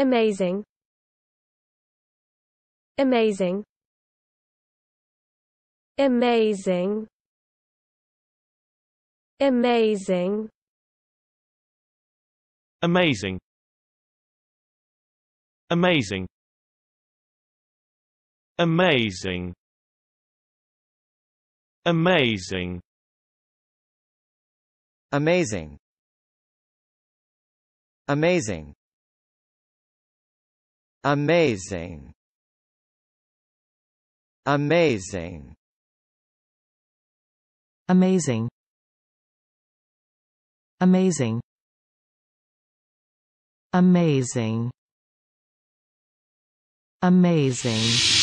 Amazing. Amazing. Amazing. Amazing. Amazing. Amazing. Amazing. Amazing. Amazing. Amazing. Amazing. Amazing. Amazing. Amazing. Amazing. Amazing.